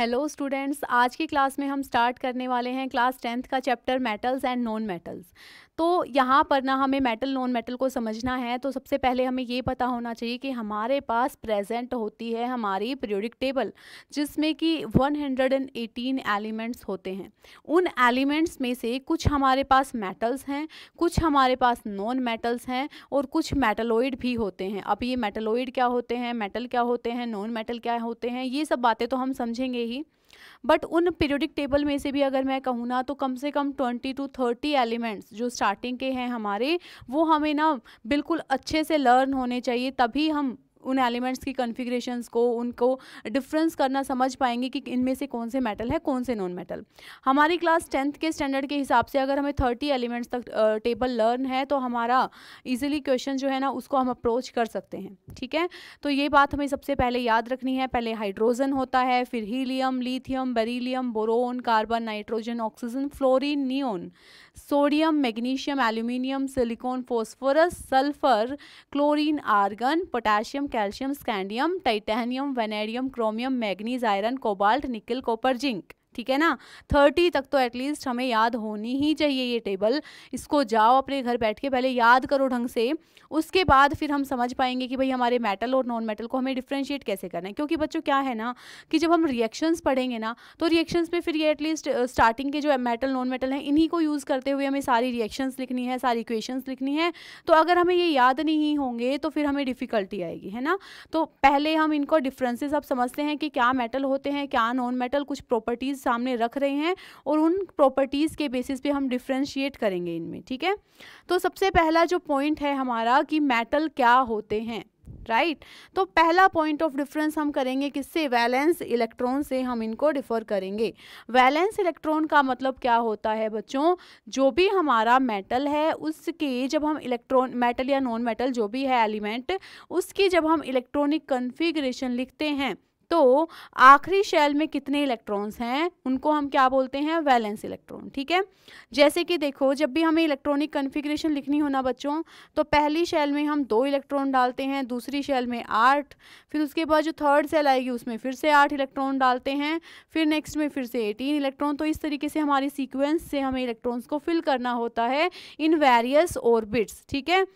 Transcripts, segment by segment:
Hello students आज की class में हम स्टार्ट करने वाले हैं क्लास टेंथ का chapter metals and non metals तो यहाँ पर ना हमें मेटल नॉन मेटल को समझना है तो सबसे पहले हमें ये पता होना चाहिए कि हमारे पास प्रेजेंट होती है हमारी पीरियोडिक टेबल जिसमें कि 118 एलिमेंट्स होते हैं उन एलिमेंट्स में से कुछ हमारे पास मेटल्स हैं कुछ हमारे पास नॉन मेटल्स हैं और कुछ मेटलोइड भी होते हैं अब ये मेटलोइड क्या होते हैं मेटल क्या होते हैं नॉन मेटल क्या होते हैं ये सब बातें तो हम समझेंगे ही बट उन पीरियोडिक टेबल में से भी अगर मैं कहूँ ना तो कम से कम ट्वेंटी टू थर्टी एलिमेंट्स जो स्टार्टिंग के हैं हमारे वो हमें ना बिल्कुल अच्छे से लर्न होने चाहिए तभी हम उन एलिमेंट्स की कन्फिग्रेशन को उनको डिफरेंस करना समझ पाएंगे कि इनमें से कौन से मेटल है कौन से नॉन मेटल हमारी क्लास टेंथ के स्टैंडर्ड के हिसाब से अगर हमें थर्टी एलिमेंट्स तक टेबल लर्न है तो हमारा ईजिली क्वेश्चन जो है ना उसको हम अप्रोच कर सकते हैं ठीक है तो ये बात हमें सबसे पहले याद रखनी है पहले हाइड्रोजन होता है फिर helium lithium beryllium boron carbon nitrogen oxygen fluorine neon sodium magnesium aluminium silicon phosphorus sulphur chlorine argon potassium calcium scandium titanium vanadium chromium manganese iron cobalt nickel copper zinc ठीक है ना थर्टी तक तो at least हमें याद होनी ही चाहिए ये टेबल इसको जाओ अपने घर बैठ के पहले याद करो ढंग से उसके बाद फिर हम समझ पाएंगे कि भाई हमारे मेटल और नॉन मेटल को हमें डिफ्रेंशिएट कैसे करना है क्योंकि बच्चों क्या है ना कि जब हम रिएक्शंस पढ़ेंगे ना तो रिएक्शंस में फिर ये एटलीस्ट स्टार्टिंग के जो मेटल नॉन मेटल हैं इन्हीं को यूज़ करते हुए हमें सारी रिएक्शंस लिखनी है सारी इक्वेशंस लिखनी है तो अगर हमें ये याद नहीं होंगे तो फिर हमें डिफ़िकल्टी आएगी है ना तो पहले हम इनको डिफ्रेंसेज अब समझते हैं कि क्या मेटल होते हैं क्या नॉन मेटल कुछ प्रॉपर्टीज़ सामने रख रहे हैं और उन प्रॉपर्टीज़ के बेसिस पे हम डिफ्रेंशिएट करेंगे इनमें ठीक है तो सबसे पहला जो पॉइंट है हमारा कि मेटल क्या होते हैं राइट right? तो पहला पॉइंट ऑफ डिफरेंस हम करेंगे किससे वैलेंस इलेक्ट्रॉन से हम इनको डिफर करेंगे वैलेंस इलेक्ट्रॉन का मतलब क्या होता है बच्चों जो भी हमारा मेटल है उसके जब हम इलेक्ट्रॉन मेटल या नॉन मेटल जो भी है एलिमेंट उसकी जब हम इलेक्ट्रॉनिक कन्फिग्रेशन लिखते हैं तो आखिरी शेल में कितने इलेक्ट्रॉन्स हैं उनको हम क्या बोलते हैं वैलेंस इलेक्ट्रॉन ठीक है जैसे कि देखो जब भी हमें इलेक्ट्रॉनिक कन्फिग्रेशन लिखनी होना बच्चों तो पहली शेल में हम दो इलेक्ट्रॉन डालते हैं दूसरी शेल में आठ फिर उसके बाद जो थर्ड सेल आएगी उसमें फिर से आठ इलेक्ट्रॉन डालते हैं फिर नेक्स्ट में फिर से एटीन इलेक्ट्रॉन तो इस तरीके से हमारी सीक्वेंस से हमें इलेक्ट्रॉन्स को फिल करना होता है इन वेरियस ऑर्बिट्स ठीक है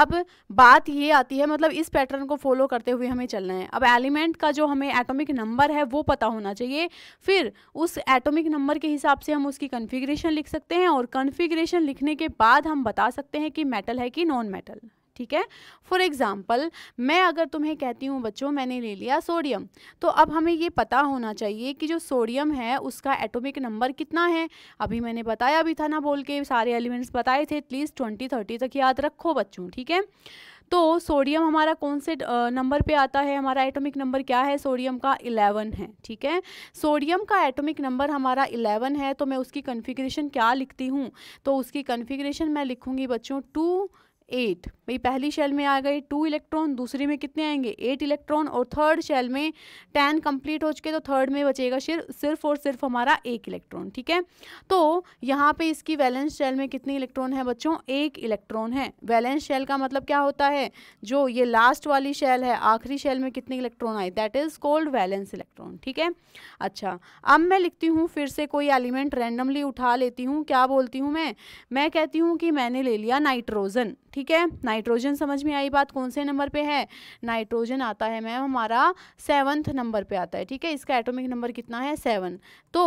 अब बात ये आती है मतलब इस पैटर्न को फॉलो करते हुए हमें चलना है अब एलिमेंट का जो हमें एटॉमिक नंबर है वो पता होना चाहिए फिर उस एटॉमिक नंबर के हिसाब से हम उसकी कन्फिग्रेशन लिख सकते हैं और कन्फिग्रेशन लिखने के बाद हम बता सकते हैं कि मेटल है कि नॉन मेटल ठीक है फॉर एग्ज़ाम्पल मैं अगर तुम्हें कहती हूँ बच्चों मैंने ले लिया सोडियम तो अब हमें ये पता होना चाहिए कि जो सोडियम है उसका एटोमिक नंबर कितना है अभी मैंने बताया भी था ना बोल के सारे एलिमेंट्स बताए थे एटलीस्ट ट्वेंटी थर्टी तक याद रखो बच्चों ठीक है तो सोडियम हमारा कौन से नंबर पे आता है हमारा एटॉमिक नंबर क्या है सोडियम का 11 है ठीक है सोडियम का एटॉमिक नंबर हमारा 11 है तो मैं उसकी कन्फिग्रेशन क्या लिखती हूँ तो उसकी कन्फिग्रेशन मैं लिखूँगी बच्चों टू एट भाई पहली शेल में आ गए टू इलेक्ट्रॉन दूसरे में कितने आएंगे एट इलेक्ट्रॉन और थर्ड शेल में टेन कंप्लीट हो चुके तो थर्ड में बचेगा सिर्फ और सिर्फ हमारा एक इलेक्ट्रॉन ठीक है तो यहाँ पे इसकी वैलेंस शेल में कितने इलेक्ट्रॉन है बच्चों एक इलेक्ट्रॉन है वैलेंस शेल का मतलब क्या होता है जो ये लास्ट वाली शेल है आखिरी शेल में कितने इलेक्ट्रॉन आए that is called valence electron ठीक है अच्छा अब मैं लिखती हूँ फिर से कोई एलिमेंट रैंडमली उठा लेती हूँ क्या बोलती हूँ मैं मैं कहती हूँ कि मैंने ले लिया नाइट्रोजन ठीक है नाइट्रोजन समझ में आई बात कौन से नंबर पे है नाइट्रोजन आता है मैम हमारा सेवन्थ नंबर पे आता है ठीक है इसका एटॉमिक नंबर कितना है सेवन तो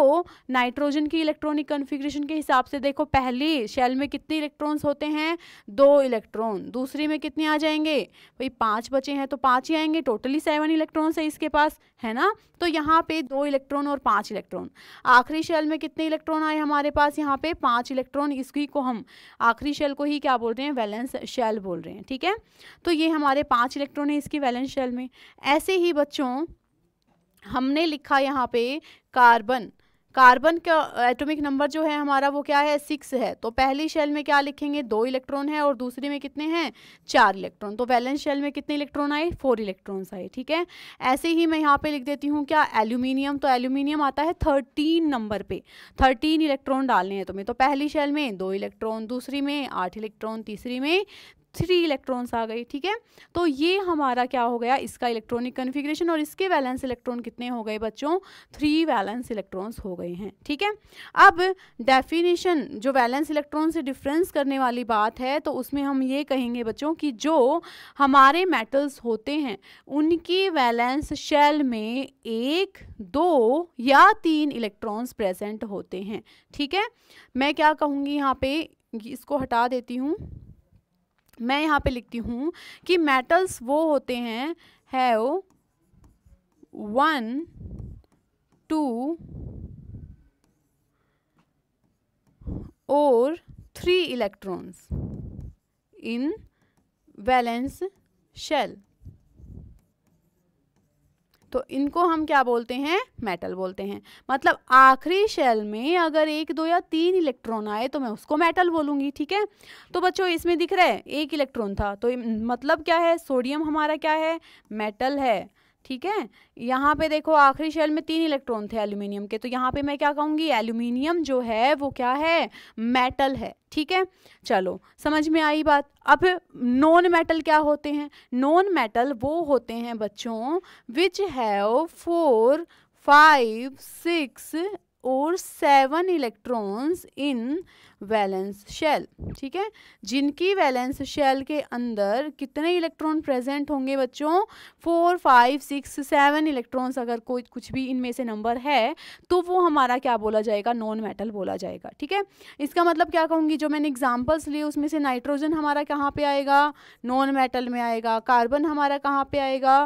नाइट्रोजन की इलेक्ट्रॉनिक कन्फिग्रेशन के हिसाब से देखो पहली शेल में कितने इलेक्ट्रॉन्स होते हैं दो इलेक्ट्रॉन दूसरी में कितने आ जाएंगे भाई पाँच बचे हैं तो पाँच ही आएंगे टोटली सेवन इलेक्ट्रॉन्स है इसके पास है ना तो यहाँ पे दो इलेक्ट्रॉन और पाँच इलेक्ट्रॉन आखिरी शेल में कितने इलेक्ट्रॉन आए हमारे पास यहाँ पे पाँच इलेक्ट्रॉन इसकी को हम आखिरी शेल को ही क्या बोल रहे हैं वैलेंस शेल बोल रहे हैं ठीक है तो ये हमारे पाँच इलेक्ट्रॉन है इसकी वैलेंस शेल में ऐसे ही बच्चों हमने लिखा यहाँ पे कार्बन कार्बन का एटॉमिक नंबर जो है हमारा वो क्या है सिक्स है तो पहली शेल में क्या लिखेंगे दो इलेक्ट्रॉन है और दूसरी में कितने हैं चार इलेक्ट्रॉन तो बैलेंस शेल में कितने इलेक्ट्रॉन आए फोर इलेक्ट्रॉन्स आए ठीक है ऐसे ही मैं यहाँ पे लिख देती हूँ क्या एल्यूमिनियम तो एल्यूमिनियम आता है थर्टीन नंबर पर थर्टीन इलेक्ट्रॉन डालने हैं तुम्हें तो पहली शेल में दो इलेक्ट्रॉन दूसरी में आठ इलेक्ट्रॉन तीसरी में थ्री इलेक्ट्रॉन्स आ गए ठीक है तो ये हमारा क्या हो गया इसका इलेक्ट्रॉनिक कन्फिग्रेशन और इसके वैलेंस इलेक्ट्रॉन कितने हो गए बच्चों थ्री वैलेंस इलेक्ट्रॉन्स हो गए हैं ठीक है अब डेफिनेशन जो वैलेंस इलेक्ट्रॉन से डिफरेंस करने वाली बात है तो उसमें हम ये कहेंगे बच्चों कि जो हमारे मेटल्स होते हैं उनकी वैलेंस शेल में एक दो या तीन इलेक्ट्रॉन्स प्रेजेंट होते हैं ठीक है मैं क्या कहूँगी यहाँ पे इसको हटा देती हूँ मैं यहाँ पे लिखती हूँ कि मेटल्स वो होते हैं हैव वन टू और three electrons in valence shell तो इनको हम क्या बोलते हैं मेटल बोलते हैं मतलब आखिरी शेल में अगर एक दो या तीन इलेक्ट्रॉन आए तो मैं उसको मेटल बोलूँगी ठीक है तो बच्चों इसमें दिख रहा है एक इलेक्ट्रॉन था तो मतलब क्या है सोडियम हमारा क्या है मेटल है ठीक है यहाँ पे देखो आखिरी शेल में तीन इलेक्ट्रॉन थे एल्यूमिनियम के तो यहाँ पे मैं क्या कहूँगी एल्यूमिनियम जो है वो क्या है मेटल है ठीक है चलो समझ में आई बात अब नॉन मेटल क्या होते हैं नॉन मेटल वो होते हैं बच्चों which have four five six और seven electrons in valence shell ठीक है जिनकी वैलेंस शेल के अंदर कितने इलेक्ट्रॉन प्रेजेंट होंगे बच्चों four five six seven electrons अगर कोई कुछ भी इनमें से नंबर है तो वो हमारा क्या बोला जाएगा नॉन मेटल बोला जाएगा ठीक है इसका मतलब क्या कहूँगी जो मैंने एग्जाम्पल्स लिए उसमें से नाइट्रोजन हमारा कहाँ पर आएगा नॉन मेटल में आएगा कार्बन हमारा कहाँ पर आएगा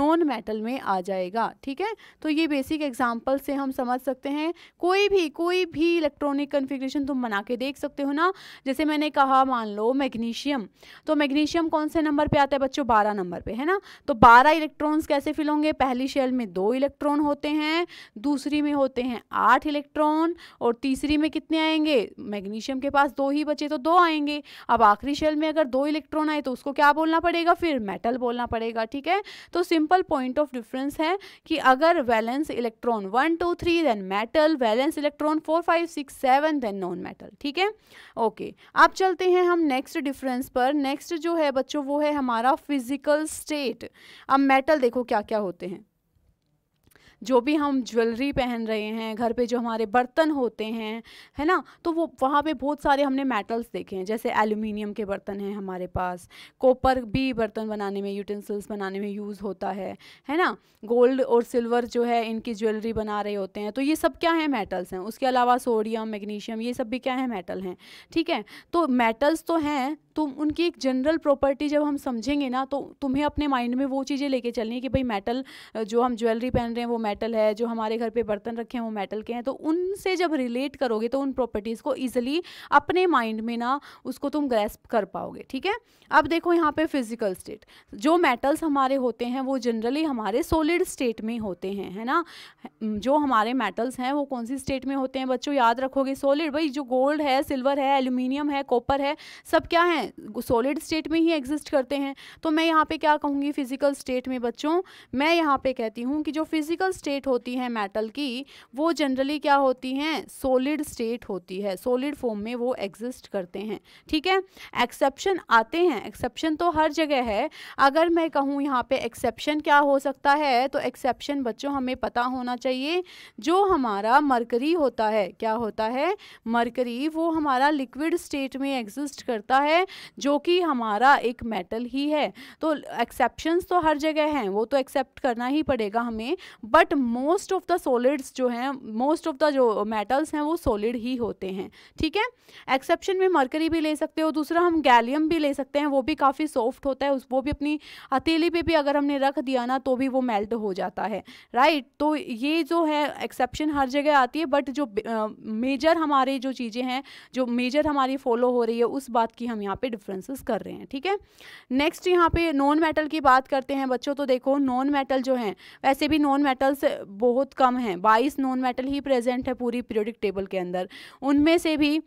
नॉन मेटल में आ जाएगा ठीक है तो ये बेसिक एग्जाम्पल से हम समझ सकते हैं कोई भी कोई भी इलेक्ट्रॉनिक कन्फिग्रेशन तुम बना के देख सकते हो ना जैसे मैंने कहा मान लो मैग्नीशियम तो मैग्नीशियम कौन से नंबर पे आता है बच्चों बारह नंबर पे है ना तो बारह इलेक्ट्रॉन्स कैसे फिल होंगे पहली शेल में दो इलेक्ट्रॉन होते हैं दूसरी में होते हैं आठ इलेक्ट्रॉन और तीसरी में कितने आएंगे मैग्नीशियम के पास दो ही बचे तो दो आएंगे अब आखिरी शेल में अगर दो इलेक्ट्रॉन आए तो उसको क्या बोलना पड़ेगा फिर मेटल बोलना पड़ेगा ठीक है तो सिंपल पॉइंट ऑफ डिफरेंस है कि अगर valence electron one two three then metal valence electron four five six seven then non metal ठीक ठीक है ओके अब चलते हैं हम नेक्स्ट डिफरेंस पर नेक्स्ट जो है बच्चों वो है हमारा फिजिकल स्टेट अब मेटल देखो क्या क्या होते हैं जो भी हम ज्वेलरी पहन रहे हैं घर पे जो हमारे बर्तन होते हैं है ना तो वो वहाँ पे बहुत सारे हमने मेटल्स देखे हैं जैसे एल्यूमिनियम के बर्तन हैं हमारे पास कॉपर भी बर्तन बनाने में यूटेंसिल्स बनाने में यूज़ होता है है ना गोल्ड और सिल्वर जो है इनकी ज्वेलरी बना रहे होते हैं तो ये सब क्या है मेटल्स हैं उसके अलावा सोडियम मैग्नीशियम ये सब भी क्या है मेटल हैं ठीक है तो मेटल्स तो हैं तो उनकी एक जनरल प्रॉपर्टी जब हम समझेंगे ना तो तुम्हें अपने माइंड में वो चीज़ें लेके चलनी है कि भाई मेटल जो हम ज्वेलरी पहन रहे हैं वो मेटल है जो हमारे घर पे बर्तन रखे हैं वो मेटल के हैं तो उनसे जब रिलेट करोगे तो उन प्रॉपर्टीज़ को ईजिली अपने माइंड में ना उसको तुम ग्रेस्प कर पाओगे ठीक है अब देखो यहाँ पर फिजिकल स्टेट जो मेटल्स हमारे होते हैं वो जनरली हमारे सोलिड स्टेट में होते हैं है ना जो हमारे मेटल्स हैं वो कौन सी स्टेट में होते हैं बच्चों याद रखोगे सोलिड भाई जो गोल्ड है सिल्वर है एल्यूमिनियम है कॉपर है सब क्या है हैं सॉलिड स्टेट में ही एग्जिस्ट करते हैं तो मैं यहाँ पे क्या कहूँगी फिजिकल स्टेट में बच्चों मैं यहाँ पे कहती हूँ कि जो फिजिकल स्टेट होती है मेटल की वो जनरली क्या होती हैं सॉलिड स्टेट होती है सॉलिड फॉर्म में वो एग्जिस्ट करते हैं ठीक है एक्सेप्शन आते हैं एक्सेप्शन तो हर जगह है अगर मैं कहूँ यहाँ पे एक्सेप्शन क्या हो सकता है तो एक्सेप्शन बच्चों हमें पता होना चाहिए जो हमारा मरकरी होता है क्या होता है मरकरी वो हमारा लिक्विड स्टेट में एग्जिस्ट करता है जो कि हमारा एक मेटल ही है तो एक्सेप्शंस तो हर जगह हैं वो तो एक्सेप्ट करना ही पड़ेगा हमें but most of the solids जो हैं मोस्ट ऑफ द जो मेटल्स हैं वो सॉलिड ही होते हैं ठीक है एक्सेप्शन में मरकरी भी ले सकते हो दूसरा हम गैलियम भी ले सकते हैं वो भी काफ़ी सॉफ्ट होता है उस वो भी अपनी हथेली पे भी अगर हमने रख दिया ना तो भी वो मेल्ट हो जाता है राइट तो ये जो है एक्सेप्शन हर जगह आती है बट जो मेजर हमारे जो चीज़ें हैं जो मेजर हमारी फॉलो हो रही है उस बात की हम यहाँ पे डिफरेंसेस कर रहे हैं ठीक है नेक्स्ट यहाँ पे नॉन मेटल की बात करते हैं बच्चों तो देखो नॉन मेटल जो हैं वैसे भी नॉन मेटल्स बहुत कम हैं बाईस नॉन मेटल ही प्रेजेंट है पूरी पीरियोडिक टेबल के अंदर उनमें से भी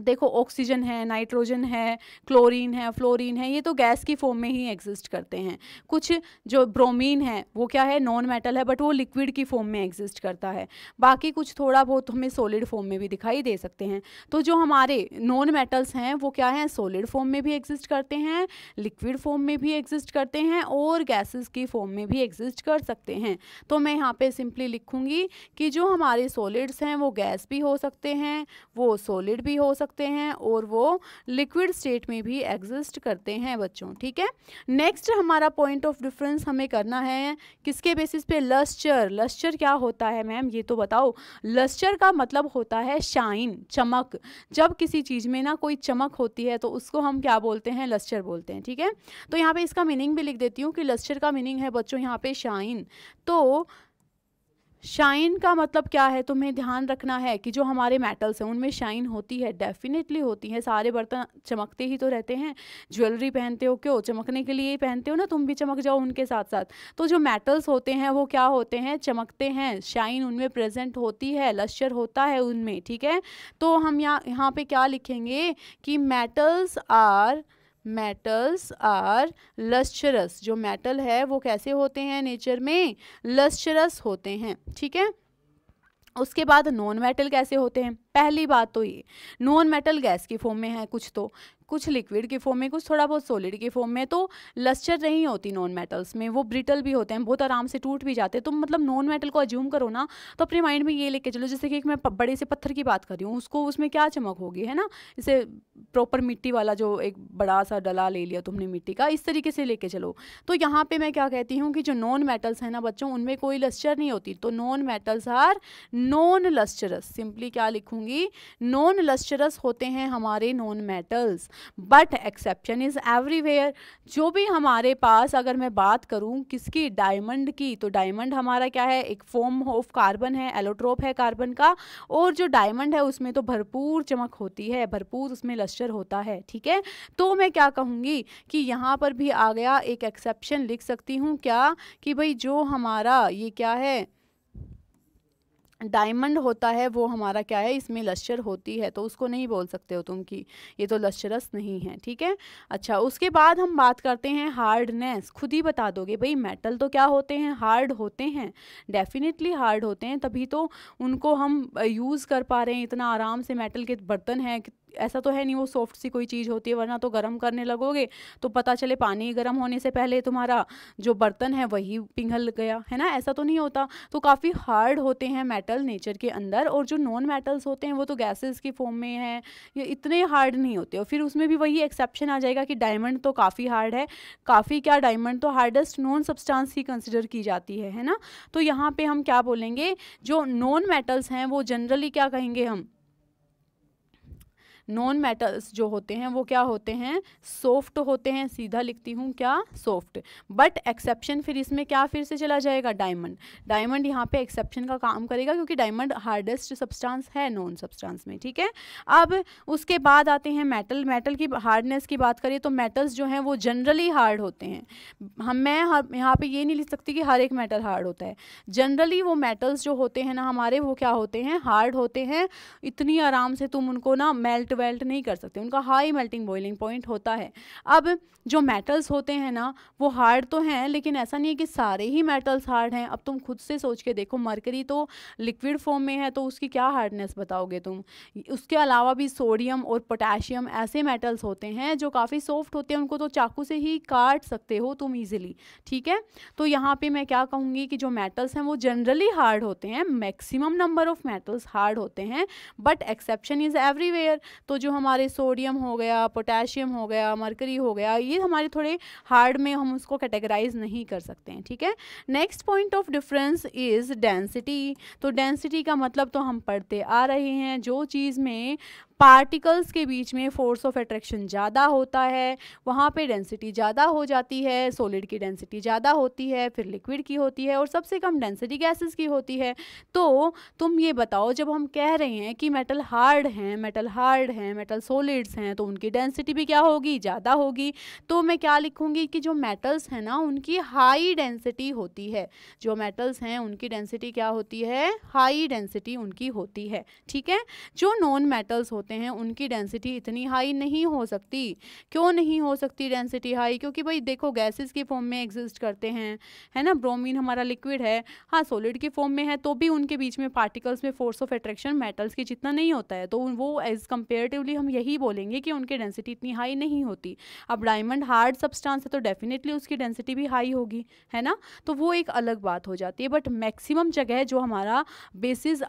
देखो ऑक्सीजन है नाइट्रोजन है क्लोरीन है फ्लोरीन है ये तो गैस की फॉर्म में ही एग्जिस्ट करते हैं कुछ जो ब्रोमीन है वो क्या है नॉन मेटल है बट वो लिक्विड की फॉर्म में एग्जिस्ट करता है बाकी कुछ थोड़ा बहुत हमें सॉलिड फॉर्म में भी दिखाई दे सकते हैं तो जो हमारे नॉन मेटल्स हैं वो क्या है सॉलिड फॉर्म में भी एग्जिस्ट करते हैं लिक्विड फॉर्म में भी एग्जिस्ट करते हैं और गैसेस की फॉर्म में भी एग्जिस्ट कर सकते हैं तो मैं यहाँ पर सिंपली लिखूँगी कि जो हमारे सॉलिड्स हैं वो गैस भी हो सकते हैं वो सॉलिड भी हो सकते सकते हैं और वो लिक्विड स्टेट में भी एग्जिस्ट करते हैं बच्चों ठीक है नेक्स्ट हमारा पॉइंट ऑफ डिफरेंस हमें करना है किसके बेसिस पे लस्चर लस्चर क्या होता है मैम ये तो बताओ लस्चर का मतलब होता है शाइन चमक जब किसी चीज़ में ना कोई चमक होती है तो उसको हम क्या बोलते हैं लस्चर बोलते हैं ठीक है तो यहाँ पे इसका मीनिंग भी लिख देती हूँ कि लस्चर का मीनिंग है बच्चों यहाँ पे शाइन तो शाइन का मतलब क्या है तुम्हें ध्यान रखना है कि जो हमारे मेटल्स हैं उनमें शाइन होती है डेफिनेटली होती है सारे बर्तन चमकते ही तो रहते हैं ज्वेलरी पहनते हो क्यों चमकने के लिए ही पहनते हो ना तुम भी चमक जाओ उनके साथ साथ तो जो मेटल्स होते हैं वो क्या होते हैं चमकते हैं शाइन उनमें प्रेजेंट होती है लश्चर होता है उनमें ठीक है तो हम यहाँ यहाँ पर क्या लिखेंगे कि metals are metals are lustrous जो मेटल है वो कैसे होते हैं नेचर में लस्चरस होते हैं ठीक है उसके बाद नॉन मेटल कैसे होते हैं पहली बात तो ये नॉन मेटल गैस की फॉर्म में है कुछ तो कुछ लिक्विड की फॉर्म में कुछ थोड़ा बहुत सॉलिड की फॉर्म में तो लस्चर नहीं होती नॉन मेटल्स में वो ब्रिटल भी होते हैं बहुत आराम से टूट भी जाते हैं तो मतलब नॉन मेटल को अज्यूम करो ना तो अपने माइंड में ये लेके चलो जैसे कि मैं बड़े से पत्थर की बात कर रही हूँ उसको उसमें क्या चमक होगी है ना जैसे प्रॉपर मिट्टी वाला जो एक बड़ा सा डला ले लिया तुमने मिट्टी का इस तरीके से लेके चलो तो यहाँ पर मैं क्या कहती हूँ कि जो नॉन मेटल्स हैं ना बच्चों उनमें कोई लस्चर नहीं होती तो non metals are non lustrous simply क्या लिखूँगी कहूँगी नॉन लस्चरस होते हैं हमारे non metals but exception is everywhere जो भी हमारे पास अगर मैं बात करूँ किसकी डायमंड की तो डायमंड हमारा क्या है एक फॉर्म ऑफ कार्बन है एलोट्रोप है कार्बन का और जो डायमंड है उसमें तो भरपूर चमक होती है भरपूर उसमें लश्चर होता है ठीक है तो मैं क्या कहूँगी कि यहाँ पर भी आ गया एक एक्सेप्शन लिख सकती हूँ क्या कि भाई जो हमारा ये क्या है डायमंड होता है वो हमारा क्या है इसमें लश्चर होती है तो उसको नहीं बोल सकते हो तुम कि ये तो लश्चरस नहीं है ठीक है अच्छा उसके बाद हम बात करते हैं हार्डनेस खुद ही बता दोगे भाई मेटल तो क्या होते हैं हार्ड होते हैं डेफिनेटली हार्ड होते हैं तभी तो उनको हम यूज़ कर पा रहे हैं इतना आराम से मेटल के बर्तन हैं ऐसा तो है नहीं वो सॉफ्ट सी कोई चीज़ होती है वरना तो गर्म करने लगोगे तो पता चले पानी गर्म होने से पहले तुम्हारा जो बर्तन है वही पिघल गया है ना ऐसा तो नहीं होता तो काफ़ी हार्ड होते हैं मेटल नेचर के अंदर और जो नॉन मेटल्स होते हैं वो तो गैसेस की फॉर्म में हैं ये इतने हार्ड नहीं होते और फिर उसमें भी वही एक्सेप्शन आ जाएगा कि डायमंड तो काफ़ी हार्ड है काफ़ी क्या डायमंड तो हार्डेस्ट नॉन सब्सटांस ही कंसिडर की जाती है है ना तो यहाँ पे हम क्या बोलेंगे जो नॉन मेटल्स हैं वो जनरली क्या कहेंगे हम नॉन मेटल्स जो होते हैं वो क्या होते हैं सॉफ्ट होते हैं सीधा लिखती हूँ क्या सॉफ्ट बट एक्सेप्शन फिर इसमें क्या फिर से चला जाएगा डायमंड डायमंड यहाँ पे एक्सेप्शन का काम करेगा क्योंकि डायमंड हार्डेस्ट सब्सटेंस है नॉन सब्सटेंस में ठीक है अब उसके बाद आते हैं मेटल मेटल की हार्डनेस की बात करिए तो मेटल्स जो हैं वो जनरली हार्ड होते हैं हम मैं यहाँ पर ये नहीं लिख सकती कि हर एक मेटल हार्ड होता है जनरली वो मेटल्स जो होते हैं ना हमारे वो क्या होते हैं हार्ड होते हैं इतनी आराम से तुम उनको ना मेल्ट मेल्ट नहीं कर सकते उनका हाई मेल्टिंग बॉइलिंग पॉइंट होता है अब जो मेटल्स होते हैं ना वो हार्ड तो हैं लेकिन ऐसा नहीं है कि सारे ही मेटल्स हार्ड हैं अब तुम खुद से सोच के देखो मरकरी तो लिक्विड फॉर्म में है तो उसकी क्या हार्डनेस बताओगे तुम उसके अलावा भी सोडियम और पोटेशियम ऐसे मेटल्स होते हैं जो काफ़ी सॉफ्ट होते हैं उनको तो चाकू से ही काट सकते हो तुम ईजिली ठीक है तो यहाँ पर मैं क्या कहूँगी कि जो मेटल्स हैं वो जनरली हार्ड होते हैं maximum number of metals hard होते हैं बट एक्सेप्शन इज़ एवरीवेयर तो जो हमारे सोडियम हो गया पोटेशियम हो गया मरकरी हो गया ये हमारे थोड़े हार्ड में हम उसको कैटेगराइज नहीं कर सकते हैं ठीक है next point of difference is density तो डेंसिटी का मतलब तो हम पढ़ते आ रहे हैं जो चीज़ में पार्टिकल्स के बीच में फोर्स ऑफ अट्रैक्शन ज़्यादा होता है वहाँ पे डेंसिटी ज़्यादा हो जाती है सॉलिड की डेंसिटी ज़्यादा होती है फिर लिक्विड की होती है और सबसे कम डेंसिटी गैसेस की होती है तो तुम ये बताओ जब हम कह रहे हैं कि मेटल हार्ड हैं मेटल हार्ड हैं मेटल सॉलिड्स हैं तो उनकी डेंसिटी भी क्या होगी ज़्यादा होगी तो मैं क्या लिखूँगी कि जो मेटल्स हैं ना उनकी हाई डेंसिटी होती है जो मेटल्स हैं उनकी डेंसिटी क्या होती है हाई डेंसिटी उनकी होती है ठीक है जो नॉन मेटल्स होते हैं उनकी डेंसिटी इतनी हाई नहीं हो सकती क्यों नहीं हो सकती डेंसिटी हाई क्योंकि भाई देखो गैसेस के फॉर्म में एग्जिस्ट करते हैं है ना ब्रोमीन हमारा लिक्विड है हाँ सॉलिड के फॉर्म में है तो भी उनके बीच में पार्टिकल्स में फोर्स ऑफ एट्रैक्शन मेटल्स की जितना नहीं होता है तो वो एज कंपेरेटिवली हम यही बोलेंगे कि उनकी डेंसिटी इतनी हाई नहीं होती अब डायमंड हार्ड सब्सटांस है तो डेफिनेटली उसकी डेंसिटी भी हाई होगी है ना तो वो एक अलग बात हो जाती है बट मैक्सिमम जगह जो हमारा बेसिस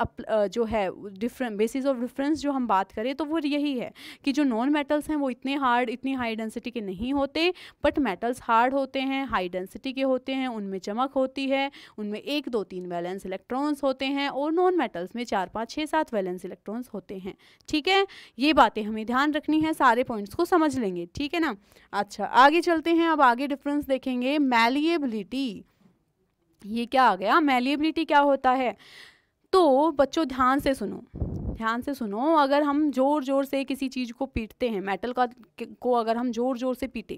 जो है डिफरेंट बेसिस ऑफ डिफरेंस जो हम बात करें करें तो वो यही है कि जो नॉन मेटल्स हैं वो इतने हार्ड इतनी हाई डेंसिटी के नहीं होते बट मेटल्स हार्ड होते हैं हाई डेंसिटी के होते हैं उनमें चमक होती है उनमें एक दो तीन वैलेंस इलेक्ट्रॉन्स होते हैं और नॉन मेटल्स में चार पाँच छः सात वैलेंस इलेक्ट्रॉन्स होते हैं ठीक है ये बातें हमें ध्यान रखनी है सारे पॉइंट्स को समझ लेंगे ठीक है ना अच्छा आगे चलते हैं अब आगे डिफरेंस देखेंगे मैलिएबिलिटी ये क्या आ गया मेलिएबिलिटी क्या होता है तो बच्चों ध्यान से सुनो ध्यान से सुनो अगर हम ज़ोर ज़ोर से किसी चीज़ को पीटते हैं मेटल का को अगर हम ज़ोर ज़ोर से पीटें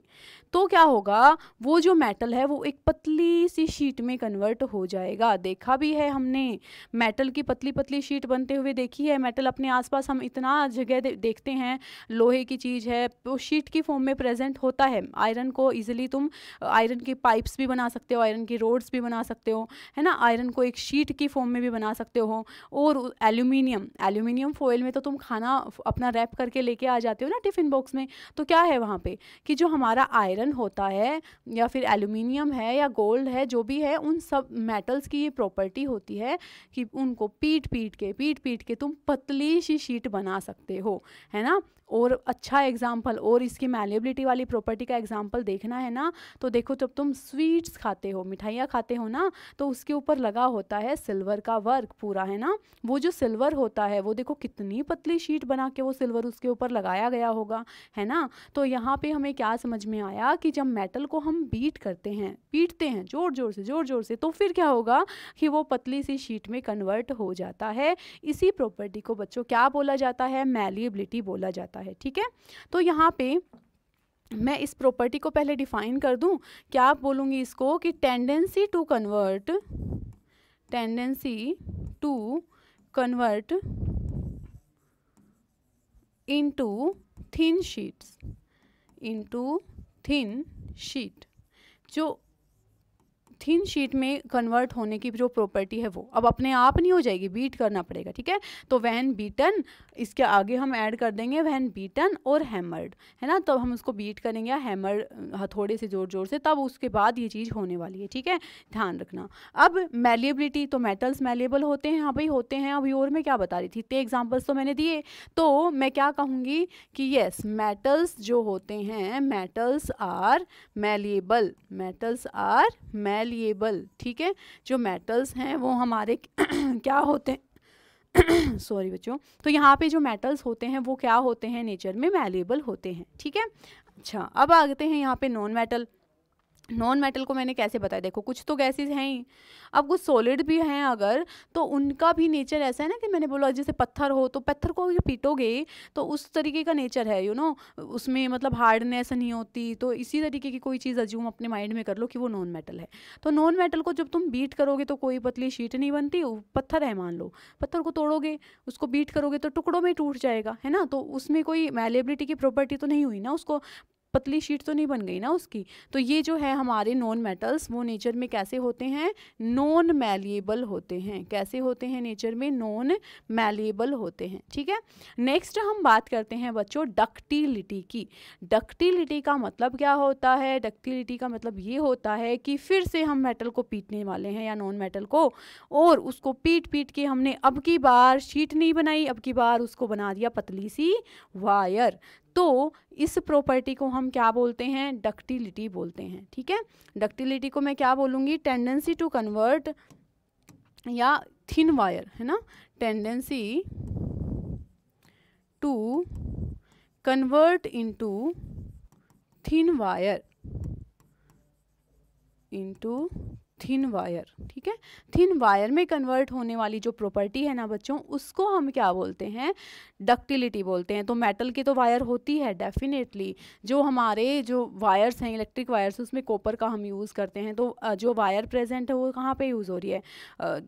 तो क्या होगा वो जो मेटल है वो एक पतली सी शीट में कन्वर्ट हो जाएगा देखा भी है हमने मेटल की पतली पतली शीट बनते हुए देखी है मेटल अपने आसपास हम इतना जगह दे, देखते हैं लोहे की चीज़ है तो शीट की फॉर्म में प्रेजेंट होता है आयरन को ईजिली तुम आयरन की पाइप्स भी बना सकते हो आयरन की रोड्स भी बना सकते हो है ना आयरन को एक शीट की फॉर्म में भी बना सकते हो और एल्यूमिनियम एल्यूमिनियम एल्यूमिनियम फोइल में तो तुम खाना अपना रैप करके लेके आ जाते हो ना टिफ़िन बॉक्स में तो क्या है वहाँ पे कि जो हमारा आयरन होता है या फिर एल्यूमिनियम है या गोल्ड है जो भी है उन सब मेटल्स की ये प्रॉपर्टी होती है कि उनको पीट पीट के पीट पीट के तुम पतली सी शीट बना सकते हो है ना और अच्छा एग्जाम्पल और इसकी मैलेबिलिटी वाली प्रॉपर्टी का एग्जाम्पल देखना है ना तो देखो जब तुम स्वीट्स खाते हो मिठाइयाँ खाते हो ना तो उसके ऊपर लगा होता है सिल्वर का वर्क पूरा है ना वो जो सिल्वर होता है वो देखो कितनी पतली शीट बना के वो सिल्वर उसके ऊपर लगाया गया होगा है ना तो यहाँ पर हमें क्या समझ में आया कि जब मेटल को हम बीट करते हैं पीटते हैं जोर जोर से जोर जोर से तो फिर क्या होगा कि वो पतली सी शीट में कन्वर्ट हो जाता है इसी प्रॉपर्टी को बच्चों क्या बोला जाता है मैलिएबिलिटी बोला जाता है जाता है ठीक है तो यहाँ पे मैं इस प्रॉपर्टी को पहले डिफाइन कर दूं क्या आप बोलूँगी इसको कि tendency to convert tendency to convert into thin sheets into thin sheet जो थिन शीट में कन्वर्ट होने की जो प्रॉपर्टी है वो अब अपने आप नहीं हो जाएगी बीट करना पड़ेगा ठीक है तो वहन बीटन इसके आगे हम ऐड कर देंगे वहन बीटन और हैमर्ड है ना तब तो हम उसको बीट करेंगे हैमर्ड हथौड़े से ज़ोर ज़ोर से तब उसके बाद ये चीज़ होने वाली है ठीक है ध्यान रखना अब मेलेबिलिटी तो मेटल्स मेलेबल होते हैं हाँ भाई होते हैं अभी और मैं क्या बता रही थी इतने एग्जाम्पल्स तो मैंने दिए तो मैं क्या कहूँगी कि येस मेटल्स जो होते हैं metals are malleable metals are malleable ठीक है जो मेटल्स हैं वो हमारे क्या होते हैं सॉरी बच्चों तो यहाँ पे जो मेटल्स होते हैं वो क्या होते हैं नेचर में वैल्यूएबल होते हैं ठीक है अच्छा अब आते हैं यहाँ पे नॉन मेटल नॉन मेटल को मैंने कैसे बताया देखो कुछ तो गैसेज हैं ही अब कुछ सॉलिड भी हैं अगर तो उनका भी नेचर ऐसा है ना कि मैंने बोला जैसे पत्थर हो तो पत्थर को अगर पीटोगे तो उस तरीके का नेचर है यू you नो know? उसमें मतलब हार्डनेस नहीं होती तो इसी तरीके की कोई चीज़ अज्यूम अपने माइंड में कर लो कि वो नॉन मेटल है तो नॉन मेटल को जब तुम बीट करोगे तो कोई पतली शीट नहीं बनती पत्थर है मान लो पत्थर को तोड़ोगे उसको बीट करोगे तो टुकड़ों में टूट जाएगा है ना तो उसमें कोई मैलेबिलिटी की प्रॉपर्टी तो नहीं हुई ना उसको पतली शीट तो नहीं बन गई ना उसकी तो ये जो है हमारे नॉन मेटल्स वो नेचर में कैसे होते हैं नॉन मैलिएबल होते हैं कैसे होते हैं नेचर में नॉन मैलिएबल होते हैं ठीक है नेक्स्ट हम बात करते हैं बच्चों डक्टिलिटी की डक्टिलिटी का मतलब क्या होता है डक्टिलिटी का मतलब ये होता है कि फिर से हम मेटल को पीटने वाले हैं या नॉन मेटल को और उसको पीट पीट के हमने अब की बार शीट नहीं बनाई अब की बार उसको बना दिया पतली सी वायर तो इस प्रॉपर्टी को हम क्या बोलते हैं डक्टिलिटी बोलते हैं ठीक है डक्टिलिटी को मैं क्या बोलूँगी टेंडेंसी टू कन्वर्ट या थिन वायर है ना tendency to convert into thin wire into thin wire ठीक है थिन वायर में कन्वर्ट होने वाली जो प्रॉपर्टी है ना बच्चों उसको हम क्या बोलते हैं डक्टिलिटी बोलते हैं तो मेटल की तो वायर होती है डेफिनेटली जो हमारे जो वायर्स हैं इलेक्ट्रिक वायर्स उसमें कॉपर का हम यूज़ करते हैं तो जो वायर प्रेजेंट है वो कहाँ पे यूज़ हो रही है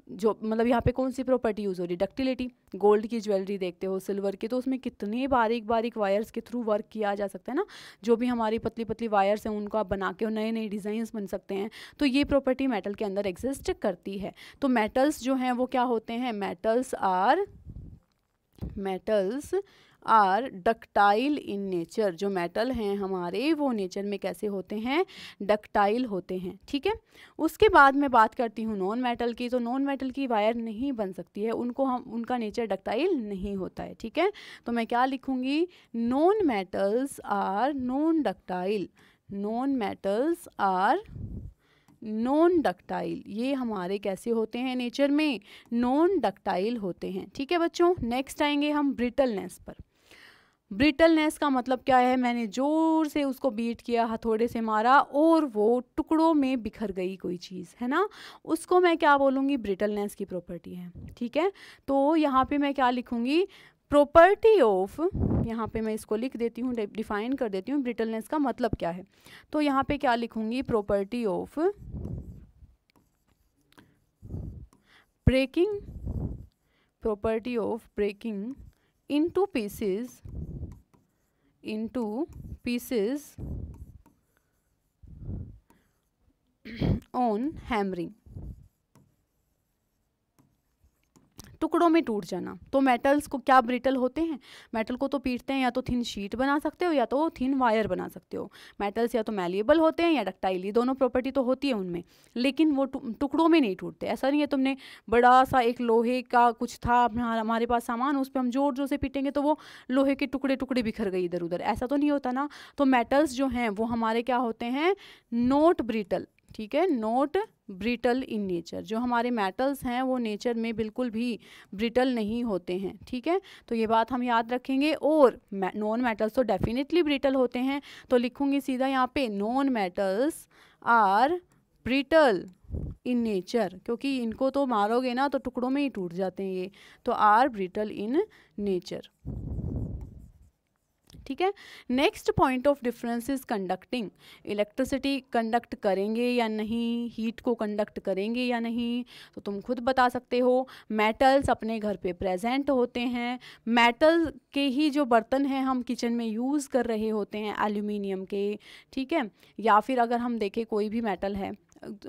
जो मतलब यहाँ पे कौन सी प्रॉपर्टी यूज़ हो रही है डक्टिलिटी गोल्ड की ज्वेलरी देखते हो सिल्वर की तो उसमें कितने बारीक बारीक वायर्स के थ्रू वर्क किया जा सकता है ना जो भी हमारी पतली पतली वायर्स हैं उनको आप बना के नए नए डिज़ाइंस बन सकते हैं तो ये प्रॉपर्टी मेटल के अंदर एग्जिस्ट करती है तो मेटल्स जो हैं वो क्या होते हैं metals are metals are ductile in nature जो मेटल हैं हमारे वो नेचर में कैसे होते हैं डक्टाइल होते हैं ठीक है उसके बाद मैं बात करती हूँ नॉन मेटल की तो नॉन मेटल की वायर नहीं बन सकती है उनको हम उनका नेचर डक्टाइल नहीं होता है ठीक है तो मैं क्या लिखूँगी non metals are non ductile non metals are non ductile ये हमारे कैसे होते हैं नेचर में नॉन डक्टाइल होते हैं ठीक है बच्चों नेक्स्ट आएंगे हम ब्रिटलनेस पर ब्रिटलनेस का मतलब क्या है मैंने ज़ोर से उसको बीट किया हथौड़े से मारा और वो टुकड़ों में बिखर गई कोई चीज़ है ना उसको मैं क्या बोलूँगी ब्रिटलनेस की प्रॉपर्टी है ठीक है तो यहाँ पे मैं क्या लिखूँगी प्रॉपर्टी ऑफ यहाँ पे मैं इसको लिख देती हूँ डिफाइन कर देती हूँ ब्रिटलनेस का मतलब क्या है तो यहाँ पे क्या लिखूंगी property of breaking property of breaking into into pieces on hammering टुकड़ों में टूट जाना तो मेटल्स को क्या ब्रिटल होते हैं मेटल को तो पीटते हैं या तो थिन शीट बना सकते हो या तो थिन वायर बना सकते हो मेटल्स या तो मैलिएबल होते हैं या डक्टाइली दोनों प्रॉपर्टी तो होती है उनमें लेकिन वो टुकड़ों में नहीं टूटते ऐसा नहीं है तुमने बड़ा सा एक लोहे का कुछ था हमारे पास सामान उस पर हम जोर जोर से पीटेंगे तो वो लोहे के टुकड़े टुकड़े बिखर गए इधर उधर ऐसा तो नहीं होता ना तो मेटल्स जो हैं वो हमारे क्या होते हैं नोट ब्रिटल ठीक है नोट ब्रिटल इन नेचर जो हमारे मेटल्स हैं वो नेचर में बिल्कुल भी ब्रिटल नहीं होते हैं ठीक है तो ये बात हम याद रखेंगे और नॉन मेटल्स तो डेफिनेटली ब्रिटल होते हैं तो लिखूंगी सीधा यहाँ पे non metals are brittle in nature क्योंकि इनको तो मारोगे ना तो टुकड़ों में ही टूट जाते हैं ये तो आर ब्रिटल इन नेचर ठीक है next point of difference is conducting electricity conduct करेंगे या नहीं हीट को कंडक्ट करेंगे या नहीं तो तुम खुद बता सकते हो मेटल्स अपने घर पे प्रेजेंट होते हैं मेटल के ही जो बर्तन हैं हम किचन में यूज़ कर रहे होते हैं एल्यूमिनियम के ठीक है या फिर अगर हम देखें कोई भी मेटल है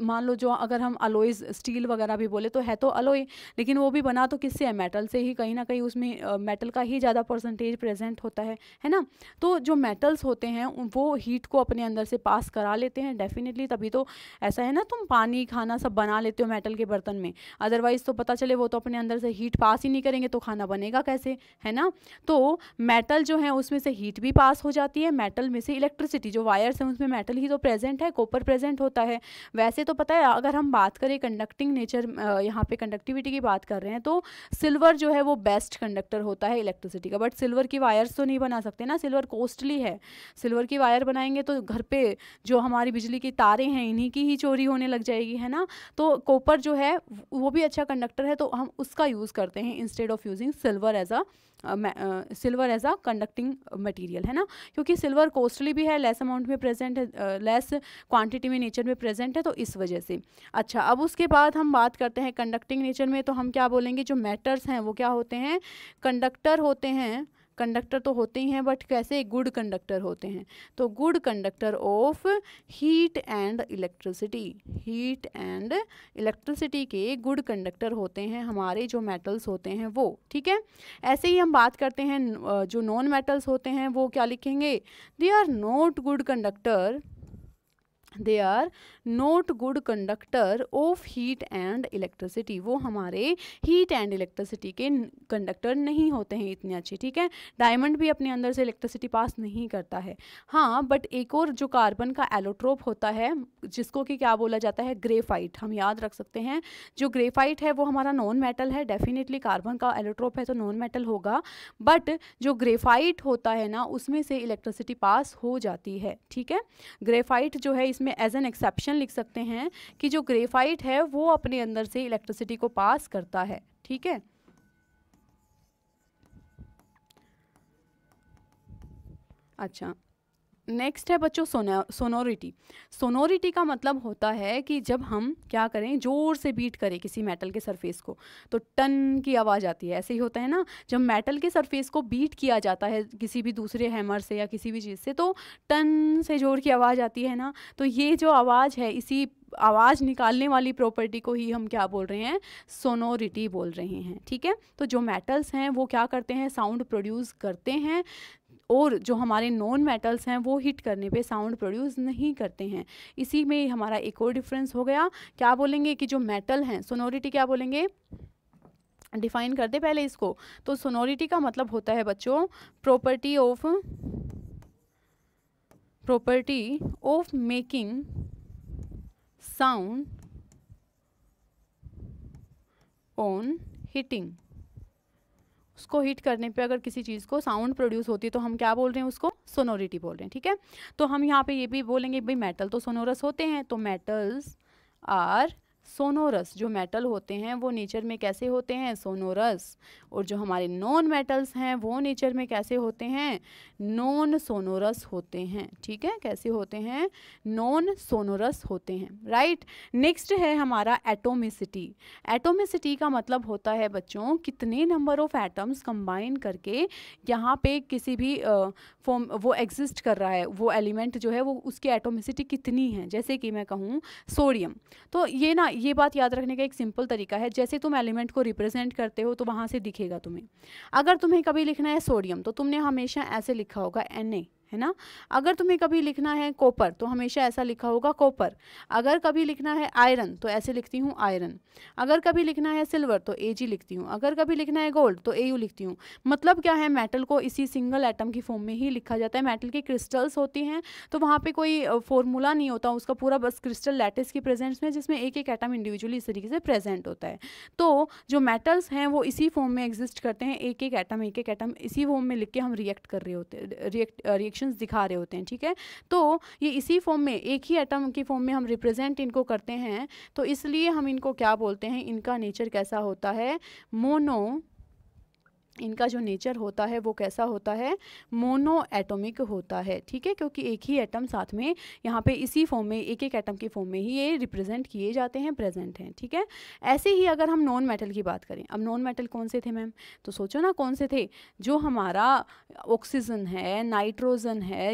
मान लो जो अगर हम अलोइज स्टील वगैरह भी बोले तो है तो अलोई लेकिन वो भी बना तो किससे है मेटल से ही कहीं ना कहीं उसमें मेटल का ही ज़्यादा परसेंटेज प्रेजेंट होता है है ना तो जो मेटल्स होते हैं वो हीट को अपने अंदर से पास करा लेते हैं डेफिनेटली तभी तो ऐसा है ना तुम पानी खाना सब बना लेते हो मेटल के बर्तन में अदरवाइज़ तो पता चले वो तो अपने अंदर से हीट पास ही नहीं करेंगे तो खाना बनेगा कैसे है ना तो मेटल जो है उसमें से हीट भी पास हो जाती है मेटल में से इलेक्ट्रिसिटी जो वायर्स हैं उसमें मेटल ही तो प्रेजेंट है कॉपर प्रेजेंट होता है वैसे तो पता है अगर हम बात करें कंडक्टिंग नेचर यहाँ पे कंडक्टिविटी की बात कर रहे हैं तो सिल्वर जो है वो बेस्ट कंडक्टर होता है इलेक्ट्रिसिटी का बट सिल्वर की वायर्स तो नहीं बना सकते ना सिल्वर कॉस्टली है सिल्वर की वायर बनाएंगे तो घर पे जो हमारी बिजली की तारें हैं इन्हीं की ही चोरी होने लग जाएगी है ना तो कॉपर जो है वो भी अच्छा कंडक्टर है तो हम उसका यूज़ करते हैं instead of using silver as a silver as a conducting material है ना क्योंकि सिल्वर कॉस्टली भी है लेस अमाउंट में प्रेजेंट है लेस क्वांटिटी में नेचर में प्रेजेंट है तो इस वजह से अच्छा अब उसके बाद हम बात करते हैं कंडक्टिंग नेचर में तो हम क्या बोलेंगे जो मैटर्स हैं वो क्या होते हैं कंडक्टर होते हैं कंडक्टर तो होते ही हैं बट कैसे गुड कंडक्टर होते हैं तो good conductor of heat and electricity heat and electricity के गुड कंडक्टर होते हैं हमारे जो मेटल्स होते हैं वो ठीक है ऐसे ही हम बात करते हैं जो नॉन मेटल्स होते हैं वो क्या लिखेंगे they are not good conductor they are not good conductor of heat and electricity वो हमारे हीट एंड इलेक्ट्रिसिटी के कंडक्टर नहीं होते हैं इतने अच्छे ठीक है डायमंड भी अपने अंदर से इलेक्ट्रिसिटी पास नहीं करता है हाँ बट एक और जो कार्बन का एलोट्रोप होता है जिसको कि क्या बोला जाता है ग्रेफाइट हम याद रख सकते हैं जो ग्रेफाइट है वो हमारा नॉन मेटल है डेफिनेटली कार्बन का एलोट्रोप है तो नॉन मेटल होगा बट जो ग्रेफाइट होता है ना उसमें से इलेक्ट्रिसिटी पास हो जाती है ठीक है ग्रेफाइट जो है इस इसमें एज एन एक्सेप्शन लिख सकते हैं कि जो ग्रेफाइट है वो अपने अंदर से इलेक्ट्रिसिटी को पास करता है ठीक है अच्छा नेक्स्ट है बच्चों सोना सोनोरिटी सोनोरिटी का मतलब होता है कि जब हम क्या करें ज़ोर से बीट करें किसी मेटल के सरफेस को तो टन की आवाज़ आती है ऐसे ही होता है ना जब मेटल के सरफेस को बीट किया जाता है किसी भी दूसरे हैमर से या किसी भी चीज़ से तो टन से ज़ोर की आवाज़ आती है ना तो ये जो आवाज़ है इसी आवाज़ निकालने वाली प्रॉपर्टी को ही हम क्या बोल रहे हैं सोनोरिटी बोल रहे हैं ठीक है तो जो मेटल्स हैं वो क्या करते हैं साउंड प्रोड्यूस करते हैं और जो हमारे नॉन मेटल्स हैं वो हिट करने पे साउंड प्रोड्यूस नहीं करते हैं इसी में हमारा एक और डिफरेंस हो गया क्या बोलेंगे कि जो मेटल हैं सोनोरिटी क्या बोलेंगे डिफाइन कर दे पहले इसको तो सोनोरिटी का मतलब होता है बच्चों property of property of making sound on hitting उसको हीट करने पे अगर किसी चीज़ को साउंड प्रोड्यूस होती है तो हम क्या बोल रहे हैं उसको सोनोरिटी बोल रहे हैं ठीक है तो हम यहाँ पे ये भी बोलेंगे भाई मेटल तो सोनोरस होते हैं तो मेटल्स आर सोनोरस जो मेटल होते हैं वो नेचर में कैसे होते हैं सोनोरस और जो हमारे नॉन मेटल्स हैं वो नेचर में कैसे होते हैं नॉन सोनोरस होते हैं ठीक है कैसे होते हैं नॉन सोनोरस होते हैं राइट नेक्स्ट है हमारा एटोमिसिटी एटोमिसिटी का मतलब होता है बच्चों कितने नंबर ऑफ एटम्स कंबाइन करके यहाँ पे किसी भी फॉर्म वो एग्जिस्ट कर रहा है वो एलिमेंट जो है वो उसकी एटोमिसिटी कितनी है जैसे कि मैं कहूँ सोडियम तो ये ना ये बात याद रखने का एक सिंपल तरीका है जैसे तुम एलिमेंट को रिप्रेजेंट करते हो तो वहाँ से दिखेगा तुम्हें अगर तुम्हें कभी लिखना है सोडियम तो तुमने हमेशा ऐसे लिखा होगा एन है ना अगर तुम्हें कभी लिखना है कॉपर तो हमेशा ऐसा लिखा होगा कॉपर अगर कभी लिखना है आयरन तो ऐसे लिखती हूँ आयरन अगर कभी लिखना है सिल्वर तो ए जी लिखती हूँ अगर कभी लिखना है गोल्ड तो ए यू लिखती हूँ मतलब क्या है मेटल को इसी सिंगल एटम की फॉर्म में ही लिखा जाता है मेटल की क्रिस्टल्स होती हैं तो वहाँ पर कोई फॉर्मूला नहीं होता उसका पूरा बस क्रिस्टल लेटेस्ट की प्रेजेंट्स में जिसमें एक एक एटम इंडिविजुअली इस तरीके से प्रेजेंट होता है तो जो मेटल्स हैं वो इसी फॉर्म में एग्जिस्ट करते हैं एक एक एटम एक एक एटम इसी फॉर्म में लिख के हम रिएक्ट कर रहे होते रिएक्ट रिएक्शन रिएक्शंस दिखा रहे होते हैं ठीक है तो ये इसी फॉर्म में एक ही एटम की फॉर्म में हम रिप्रेजेंट इनको करते हैं तो इसलिए हम इनको क्या बोलते हैं इनका नेचर कैसा होता है मोनो इनका जो नेचर होता है वो कैसा होता है मोनो एटोमिक होता है ठीक है क्योंकि एक ही एटम साथ में यहाँ पे इसी फॉर्म में एक एक एटम के फॉर्म में ही ये रिप्रेजेंट किए जाते हैं प्रेजेंट हैं ठीक है ऐसे ही अगर हम नॉन मेटल की बात करें अब नॉन मेटल कौन से थे मैम तो सोचो ना कौन से थे जो हमारा ऑक्सीजन है नाइट्रोजन है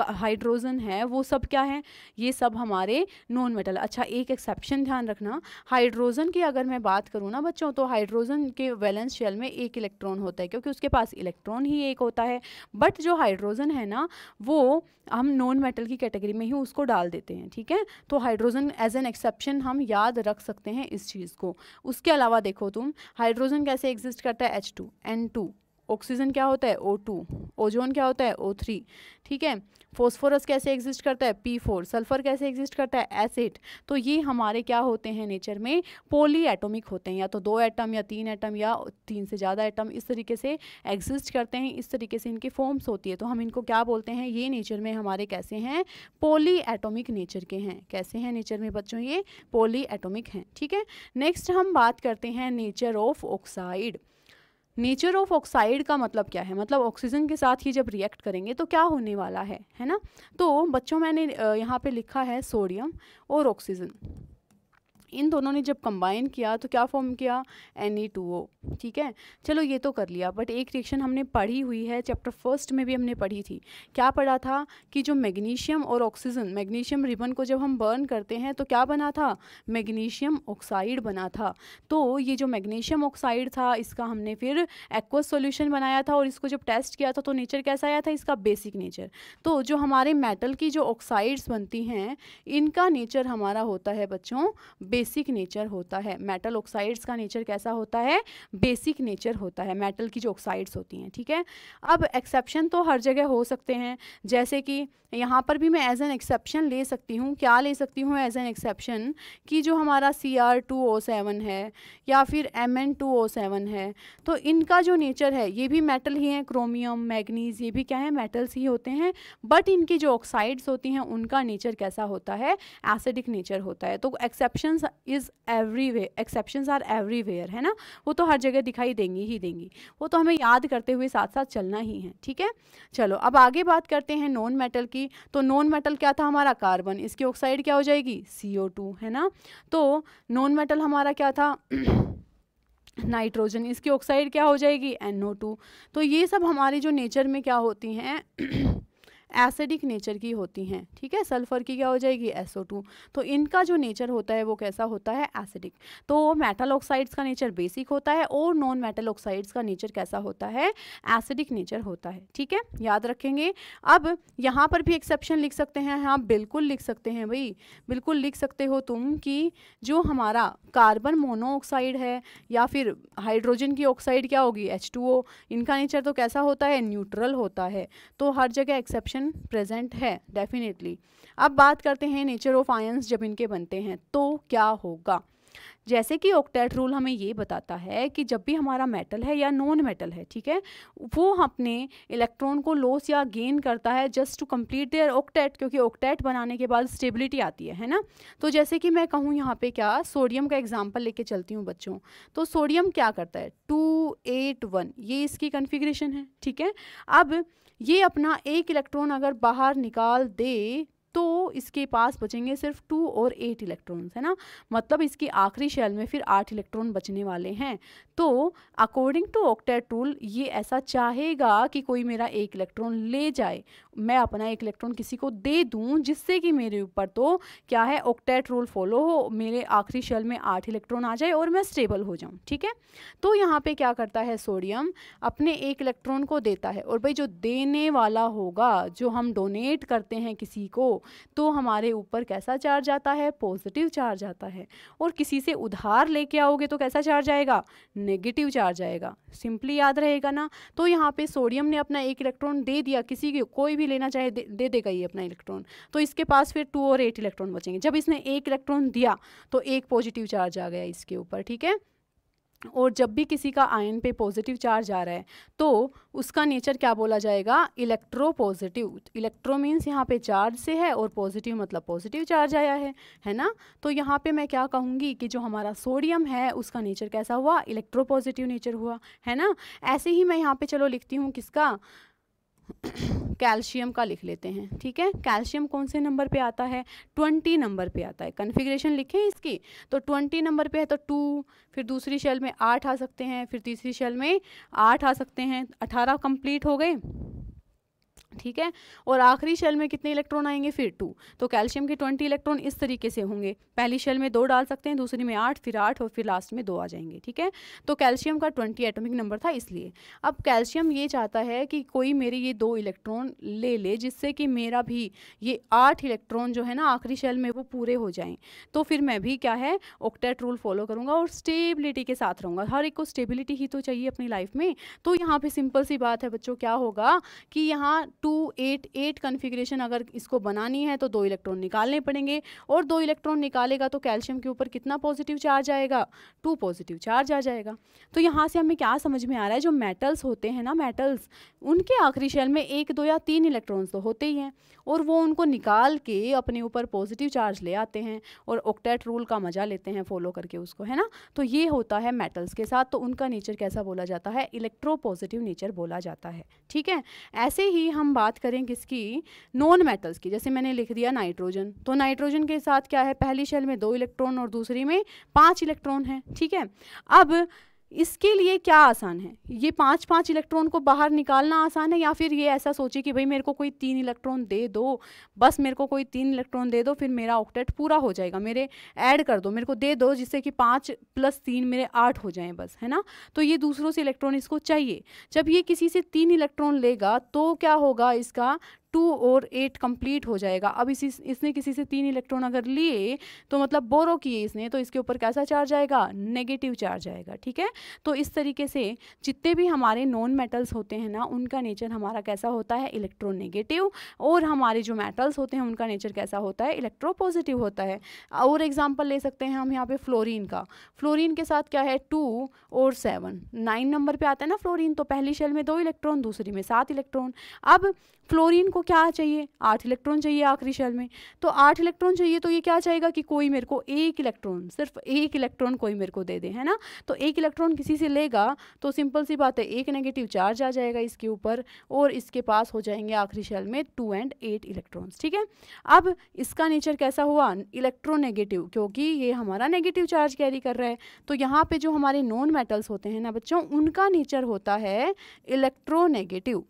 हाइड्रोजन है वो सब क्या है ये सब हमारे नॉन मेटल अच्छा एक एक्सेप्शन ध्यान रखना हाइड्रोजन की अगर मैं बात करूँ ना बच्चों तो हाइड्रोजन के वैलेंस शेल में एक इलेक्ट्रॉन इलेक्ट्रॉन होता है क्योंकि उसके पास इलेक्ट्रॉन ही एक होता है बट जो हाइड्रोजन है ना वो हम नॉन मेटल की कैटेगरी में ही उसको डाल देते हैं ठीक है तो हाइड्रोजन एज एन एक्सेप्शन हम याद रख सकते हैं इस चीज़ को उसके अलावा देखो तुम हाइड्रोजन कैसे एग्जिस्ट करता है H two N two oxygen क्या होता है ओ टू ओजोन क्या होता है ओ थ्री ठीक है फोस्फोरस कैसे एग्जिस्ट करता है पी फोर सल्फर कैसे एग्जिस्ट करता है एसिड तो ये हमारे क्या होते हैं नेचर में पोली एटोमिक होते हैं या तो दो एटम या तीन एटम या तीन से ज़्यादा एटम इस तरीके से एग्जिस्ट करते हैं इस तरीके से इनके फॉर्म्स होती है तो हम इनको क्या बोलते हैं ये नेचर में हमारे कैसे हैं पोली एटोमिक नेचर के हैं कैसे हैं नेचर में बच्चों ये पोली एटोमिक हैं ठीक है नेक्स्ट हम बात करते हैं nature of oxide nature of oxide का मतलब क्या है मतलब ऑक्सीजन के साथ ही जब रिएक्ट करेंगे तो क्या होने वाला है है ना तो बच्चों मैंने यहाँ पे लिखा है सोडियम और ऑक्सीजन इन दोनों ने जब कंबाइन किया तो क्या फॉर्म किया एन ई टू ओ ठीक है चलो ये तो कर लिया बट एक रिएक्शन हमने पढ़ी हुई है चैप्टर फर्स्ट में भी हमने पढ़ी थी क्या पढ़ा था कि जो मैग्नीशियम और ऑक्सीजन मैग्नीशियम रिबन को जब हम बर्न करते हैं तो क्या बना था मैग्नीशियम ऑक्साइड बना था तो ये जो मैग्नीशियम ऑक्साइड था इसका हमने फिर एक्वस सोल्यूशन बनाया था और इसको जब टेस्ट किया था तो नेचर कैसा आया था इसका बेसिक नेचर तो जो हमारे मेटल की जो ऑक्साइड्स बनती हैं इनका नेचर हमारा होता है बच्चों बेसिक बेसिक नेचर होता है मेटल ऑक्साइड्स का नेचर कैसा होता है बेसिक नेचर होता है मेटल की जो ऑक्साइड्स होती हैं ठीक है अब एक्सेप्शन तो हर जगह हो सकते हैं जैसे कि यहाँ पर भी मैं एज एन एक्सेप्शन ले सकती हूँ क्या ले सकती हूँ एज एन एक्सेप्शन कि जो हमारा C R two O seven है या फिर M N two O seven है तो इनका जो नेचर है ये भी मेटल ही है क्रोमियम मैग्नीज ये भी क्या है मेटल्स ही होते हैं बट इनकी जो ऑक्साइड्स होती हैं उनका नेचर कैसा होता है एसिडिक नेचर होता है तो एक्सेप्शन इज़ वे एक्सेप्शन आर एवरीवेयर है ना वो तो हर जगह दिखाई देंगी ही देंगी वो तो हमें याद करते हुए साथ साथ चलना ही है ठीक है चलो अब आगे बात करते हैं नॉन मेटल की तो नॉन मेटल क्या था हमारा कार्बन इसकी ऑक्साइड क्या हो जाएगी सी है ना तो नॉन मेटल हमारा क्या था नाइट्रोजन इसकी ऑक्साइड क्या हो जाएगी टू तो ये सब हमारी जो नेचर में क्या होती हैं एसिडिक नेचर की होती हैं ठीक है सल्फर की क्या हो जाएगी टू तो इनका जो नेचर होता है वो कैसा होता है एसिडिक तो मेटल ऑक्साइड्स का नेचर बेसिक होता है और नॉन मेटल ऑक्साइड्स का नेचर कैसा होता है एसिडिक नेचर होता है ठीक है याद रखेंगे अब यहाँ पर भी एक्सेप्शन लिख सकते हैं हाँ बिल्कुल लिख सकते हैं भाई बिल्कुल लिख सकते हो तुम कि जो हमारा कार्बन मोनोऑक्साइड है या फिर हाइड्रोजन की ऑक्साइड क्या होगी एच इनका नेचर तो कैसा होता है न्यूट्रल होता है तो हर जगह एक्सेप्शन कॉम्बिनेशन प्रेजेंट है डेफिनेटली अब बात करते हैं नेचर ऑफ आयंस जब इनके बनते हैं तो क्या होगा जैसे कि ऑक्टेट रूल हमें ये बताता है कि जब भी हमारा मेटल है या नॉन मेटल है ठीक है वो अपने इलेक्ट्रॉन को लॉस या गेन करता है just to complete their octet क्योंकि ऑक्टेट बनाने के बाद स्टेबिलिटी आती है है ना तो जैसे कि मैं कहूँ यहाँ पे क्या सोडियम का एग्जाम्पल लेके चलती हूँ बच्चों तो सोडियम क्या करता है टू एट वन ये इसकी कन्फिग्रेशन है ठीक है अब ये अपना एक इलेक्ट्रॉन अगर बाहर निकाल दे तो इसके पास बचेंगे सिर्फ टू और एट इलेक्ट्रॉन्स है ना मतलब इसकी आखिरी शेल में फिर आठ इलेक्ट्रॉन बचने वाले हैं तो अकॉर्डिंग टू ऑक्टेट रूल ये ऐसा चाहेगा कि कोई मेरा एक इलेक्ट्रॉन ले जाए मैं अपना एक इलेक्ट्रॉन किसी को दे दूं जिससे कि मेरे ऊपर तो क्या है ऑक्टेट रूल फॉलो हो मेरे आखिरी शेल में आठ इलेक्ट्रॉन आ जाए और मैं स्टेबल हो जाऊँ ठीक है तो यहाँ पे क्या करता है सोडियम अपने एक इलेक्ट्रॉन को देता है और भाई जो देने वाला होगा जो हम डोनेट करते हैं किसी को तो हमारे ऊपर कैसा चार्ज आता है पॉजिटिव चार्ज आता है और किसी से उधार लेके आओगे तो कैसा चार्ज आएगा नेगेटिव चार्ज आएगा सिंपली याद रहेगा ना तो यहाँ पे सोडियम ने अपना एक इलेक्ट्रॉन दे दिया किसी को कोई भी लेना चाहे दे, दे देगा ये अपना इलेक्ट्रॉन तो इसके पास फिर टू और एट इलेक्ट्रॉन बचेंगे जब इसने एक इलेक्ट्रॉन दिया तो एक पॉजिटिव चार्ज आ गया इसके ऊपर ठीक है और जब भी किसी का आयन पे पॉजिटिव चार्ज आ रहा है तो उसका नेचर क्या बोला जाएगा इलेक्ट्रो पॉजिटिव इलेक्ट्रो मीन्स यहाँ पे चार्ज से है और पॉजिटिव मतलब पॉजिटिव चार्ज आया है है ना तो यहाँ पे मैं क्या कहूँगी कि जो हमारा सोडियम है उसका नेचर कैसा हुआ इलेक्ट्रो पॉजिटिव नेचर हुआ है ना ऐसे ही मैं यहाँ पे चलो लिखती हूँ किसका कैल्शियम का लिख लेते हैं ठीक है कैल्शियम कौन से नंबर पे आता है ट्वेंटी नंबर पे आता है कन्फिग्रेशन लिखें इसकी तो ट्वेंटी नंबर पे है तो टू फिर दूसरी शेल में आठ आ सकते हैं फिर तीसरी शेल में आठ आ सकते हैं अठारह कंप्लीट हो गए ठीक है और आखिरी शेल में कितने इलेक्ट्रॉन आएंगे फिर टू तो कैल्शियम के ट्वेंटी इलेक्ट्रॉन इस तरीके से होंगे पहली शेल में दो डाल सकते हैं दूसरी में आठ फिर आठ और फिर लास्ट में दो आ जाएंगे ठीक है तो कैल्शियम का ट्वेंटी एटॉमिक नंबर था इसलिए अब कैल्शियम ये चाहता है कि कोई मेरे ये दो इलेक्ट्रॉन ले ले जिससे कि मेरा भी ये आठ इलेक्ट्रॉन जो है ना आखिरी शेल में वो पूरे हो जाएँ तो फिर मैं भी क्या है ओक्टेट रूल फॉलो करूँगा और स्टेबिलिटी के साथ रहूँगा हर एक को स्टेबिलिटी ही तो चाहिए अपनी लाइफ में तो यहाँ पर सिंपल सी बात है बच्चों क्या होगा कि यहाँ टू एट एट कन्फिग्रेशन अगर इसको बनानी है तो दो इलेक्ट्रॉन निकालने पड़ेंगे और दो इलेक्ट्रॉन निकालेगा तो कैल्शियम के ऊपर कितना पॉजिटिव चार्ज आएगा टू पॉजिटिव चार्ज आ जाएगा तो यहाँ से हमें क्या समझ में आ रहा है जो मेटल्स होते हैं ना मेटल्स उनके आखिरी शेल में एक दो या तीन इलेक्ट्रॉन्स तो होते ही हैं और वो उनको निकाल के अपने ऊपर पॉजिटिव चार्ज ले आते हैं और ओक्टेट रूल का मजा लेते हैं फॉलो करके उसको है ना तो ये होता है मेटल्स के साथ तो उनका नेचर कैसा बोला जाता है इलेक्ट्रो पॉजिटिव नेचर बोला जाता है ठीक है ऐसे ही हम बात करें किसकी नॉन मेटल्स की जैसे मैंने लिख दिया नाइट्रोजन तो नाइट्रोजन के साथ क्या है पहली शेल में दो इलेक्ट्रॉन और दूसरी में पांच इलेक्ट्रॉन है ठीक है अब इसके लिए क्या आसान है ये पाँच पाँच इलेक्ट्रॉन को बाहर निकालना आसान है या फिर ये ऐसा सोचे कि भाई मेरे को कोई तीन इलेक्ट्रॉन दे दो बस मेरे को कोई तीन इलेक्ट्रॉन दे दो फिर मेरा ऑक्टेट पूरा हो जाएगा मेरे ऐड कर दो मेरे को दे दो जिससे कि पाँच प्लस तीन मेरे आठ हो जाएँ बस है ना तो ये दूसरों से इलेक्ट्रॉन इसको चाहिए जब ये किसी से तीन इलेक्ट्रॉन लेगा तो क्या होगा इसका टू और एट कंप्लीट हो जाएगा अब इसी इसने किसी से तीन इलेक्ट्रॉन अगर लिए तो मतलब बोरो किए इसने तो इसके ऊपर कैसा चार्ज आएगा नेगेटिव चार्ज आएगा ठीक है तो इस तरीके से जितने भी हमारे नॉन मेटल्स होते हैं ना उनका नेचर हमारा कैसा होता है नेगेटिव और हमारे जो मेटल्स होते हैं उनका नेचर कैसा होता है इलेक्ट्रो पॉजिटिव होता है और एग्जाम्पल ले सकते हैं हम यहाँ पर फ्लोरिन का फ्लोरिन के साथ क्या है टू और सेवन नाइन नंबर पर आता है ना फ्लोरिन तो पहली शेल में दो इलेक्ट्रॉन दूसरी में सात इलेक्ट्रॉन अब फ्लोरीन को क्या चाहिए आठ इलेक्ट्रॉन चाहिए आखिरी शेल में तो आठ इलेक्ट्रॉन चाहिए तो ये क्या चाहेगा कि कोई मेरे को एक इलेक्ट्रॉन सिर्फ एक इलेक्ट्रॉन कोई मेरे को दे दे है ना तो एक इलेक्ट्रॉन किसी से लेगा तो सिंपल सी बात है एक नेगेटिव चार्ज आ जाएगा इसके ऊपर और इसके पास हो जाएंगे आखिरी शेल में टू एंड एट इलेक्ट्रॉन्स ठीक है अब इसका नेचर कैसा हुआ इलेक्ट्रोनेगेटिव क्योंकि ये हमारा नेगेटिव चार्ज कैरी कर रहा है तो यहाँ पर जो हमारे नॉन मेटल्स होते हैं ना बच्चों उनका नेचर होता है इलेक्ट्रोनेगेटिव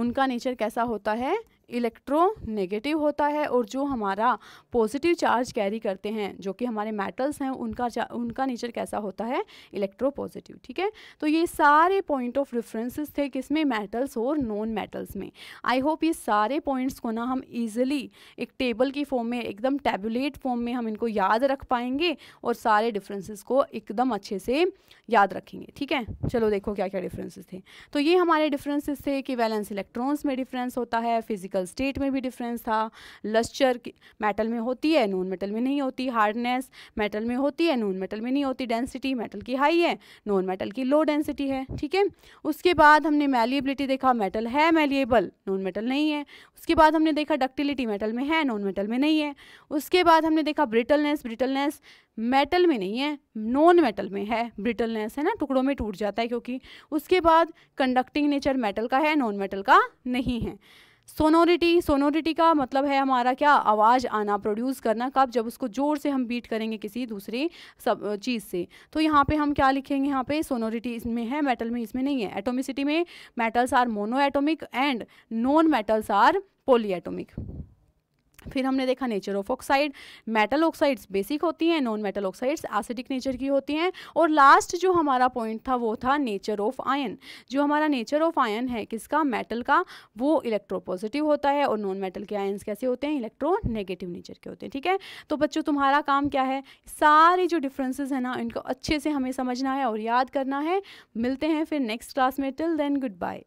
उनका नेचर कैसा होता है इलेक्ट्रोनेगेटिव होता है और जो हमारा पॉजिटिव चार्ज कैरी करते हैं जो कि हमारे मेटल्स हैं उनका उनका नेचर कैसा होता है इलेक्ट्रो पॉजिटिव ठीक है तो ये सारे पॉइंट ऑफ रेफरेंसेस थे किसमें मेटल्स और नॉन मेटल्स में आई होप ये सारे पॉइंट्स को ना हम ईजिली एक टेबल की फॉर्म में एकदम टेबुलेट फॉर्म में हम इनको याद रख पाएंगे और सारे डिफरेंसेस को एकदम अच्छे से याद रखेंगे ठीक है चलो देखो क्या क्या डिफरेंसेस थे तो ये हमारे डिफरेंसेस थे कि वैलेंस इलेक्ट्रॉन्स में डिफरेंस होता है फिजिकल मेटल स्टेट में भी डिफरेंस था लस्चर मेटल में होती है नॉन मेटल में नहीं होती हार्डनेस मेटल में होती है नॉन मेटल में नहीं होती डेंसिटी मेटल की हाई है नॉन मेटल की लो डेंसिटी है ठीक है उसके बाद हमने मेलिएबिलिटी देखा मेटल है मेलिएबल नॉन मेटल नहीं है उसके बाद हमने देखा डक्टिलिटी मेटल में है नॉन मेटल में नहीं है उसके बाद हमने देखा ब्रिटलनेस ब्रिटलनेस मेटल में नहीं है नॉन मेटल में है ब्रिटलनेस है ना टुकड़ों में टूट जाता है क्योंकि उसके बाद कंडक्टिंग नेचर मेटल का है नॉन मेटल का नहीं है सोनोरिटी सोनोरिटी का मतलब है हमारा क्या आवाज़ आना प्रोड्यूस करना कब जब उसको ज़ोर से हम बीट करेंगे किसी दूसरे सब चीज़ से तो यहाँ पे हम क्या लिखेंगे यहाँ पे सोनोरिटी इसमें है मेटल में इसमें नहीं है एटोमिसिटी में metals are mono atomic and non metals are poly atomic फिर हमने देखा nature of oxide metal oxides basic होती हैं non metal oxides acidic nature की होती हैं और लास्ट जो हमारा पॉइंट था वो था नेचर ऑफ आयन जो हमारा नेचर ऑफ आयन है किसका मेटल का वो इलेक्ट्रोपॉजिटिव होता है और नॉन मेटल के आयन्स कैसे होते हैं इलेक्ट्रो नेगेटिव नेचर के होते हैं ठीक है तो बच्चों तुम्हारा काम क्या है सारे जो डिफ्रेंसेज हैं ना इनको अच्छे से हमें समझना है और याद करना है मिलते हैं फिर नेक्स्ट क्लास में टिल देन गुड बाय